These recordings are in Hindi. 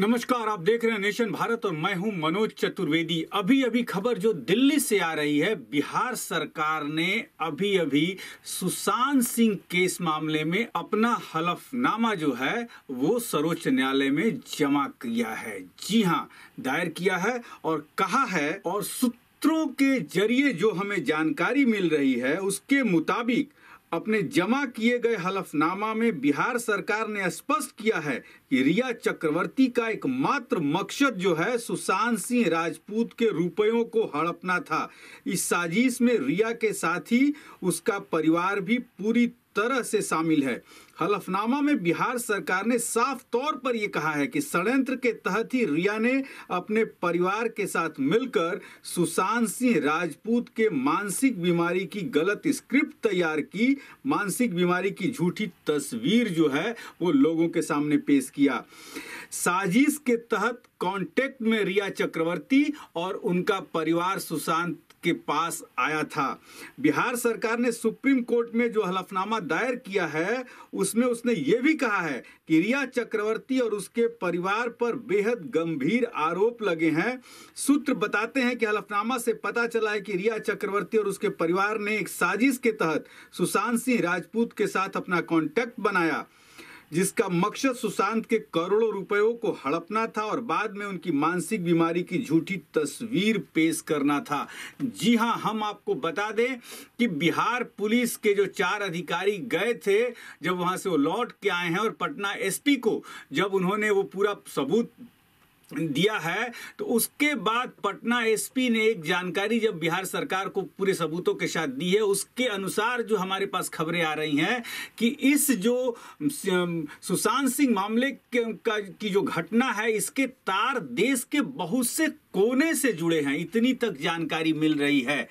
नमस्कार आप देख रहे हैं नेशन भारत और मैं हूं मनोज चतुर्वेदी अभी अभी खबर जो दिल्ली से आ रही है बिहार सरकार ने अभी अभी सुशांत सिंह केस मामले में अपना हलफनामा जो है वो सर्वोच्च न्यायालय में जमा किया है जी हां दायर किया है और कहा है और सूत्रों के जरिए जो हमें जानकारी मिल रही है उसके मुताबिक अपने जमा किए गए हलफनामा में बिहार सरकार ने स्पष्ट किया है कि रिया चक्रवर्ती का एकमात्र मकसद जो है सुशांत सिंह राजपूत के रुपयों को हड़पना था इस साजिश में रिया के साथ ही उसका परिवार भी पूरी तरह से शामिल है हलफनामा में बिहार सरकार ने साफ तौर पर यह कहा है कि षडयंत्र के तहत ही रिया ने अपने परिवार के साथ मिलकर सुशांत सिंह राजपूत के मानसिक बीमारी की गलत स्क्रिप्ट तैयार की मानसिक बीमारी की झूठी तस्वीर जो है वो लोगों के सामने पेश किया साजिश के तहत कांटेक्ट में रिया चक्रवर्ती और उनका परिवार सुशांत के पास आया था बिहार सरकार ने सुप्रीम कोर्ट में जो हलफनामा दायर किया है उसमें उसने ये भी कहा है कि रिया चक्रवर्ती और उसके परिवार पर बेहद गंभीर आरोप लगे हैं सूत्र बताते हैं कि हलफनामा से पता चला है कि रिया चक्रवर्ती और उसके परिवार ने एक साजिश के तहत सुशांत सिंह राजपूत के साथ अपना कॉन्टैक्ट बनाया जिसका मकसद सुशांत के करोड़ों रुपयों को हड़पना था और बाद में उनकी मानसिक बीमारी की झूठी तस्वीर पेश करना था जी हाँ हम आपको बता दें कि बिहार पुलिस के जो चार अधिकारी गए थे जब वहां से वो लौट के आए हैं और पटना एसपी को जब उन्होंने वो पूरा सबूत दिया है तो उसके बाद पटना एसपी ने एक जानकारी जब बिहार सरकार को पूरे सबूतों के साथ दी है उसके अनुसार जो हमारे पास खबरें आ रही हैं कि इस जो सुशांत सिंह मामले का की जो घटना है इसके तार देश के बहुत से कोने से जुड़े हैं इतनी तक जानकारी मिल रही है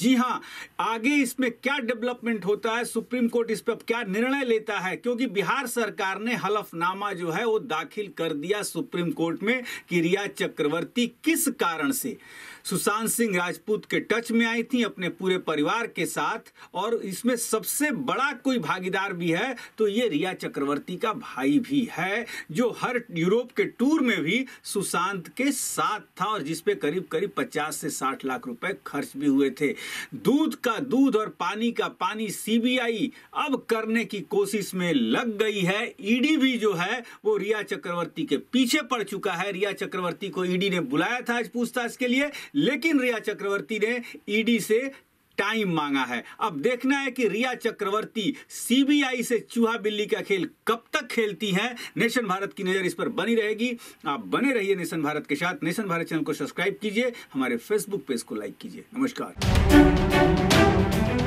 जी हाँ आगे इसमें क्या डेवलपमेंट होता है सुप्रीम कोर्ट इस पर क्या निर्णय लेता है क्योंकि बिहार सरकार ने हलफनामा जो है वो दाखिल कर दिया सुप्रीम कोर्ट में कि रिया चक्रवर्ती किस कारण से सुशांत सिंह राजपूत के टच में आई थी अपने पूरे परिवार के साथ और इसमें सबसे बड़ा कोई भागीदार भी है तो ये रिया चक्रवर्ती का भाई भी है जो हर यूरोप के टूर में भी सुशांत के साथ था और जिसपे करीब करीब 50 से 60 लाख रुपए खर्च भी हुए थे दूध का दूध और पानी का पानी सीबीआई अब करने की कोशिश में लग गई है ईडी e भी जो है वो रिया चक्रवर्ती के पीछे पड़ चुका है रिया चक्रवर्ती को ईडी e ने बुलाया था आज पूछताछ के लिए लेकिन रिया चक्रवर्ती ने ईडी से टाइम मांगा है अब देखना है कि रिया चक्रवर्ती सीबीआई से चूहा बिल्ली का खेल कब तक खेलती है नेशन भारत की नजर इस पर बनी रहेगी आप बने रहिए नेशन भारत के साथ नेशन भारत चैनल को सब्सक्राइब कीजिए हमारे फेसबुक पेज को लाइक कीजिए नमस्कार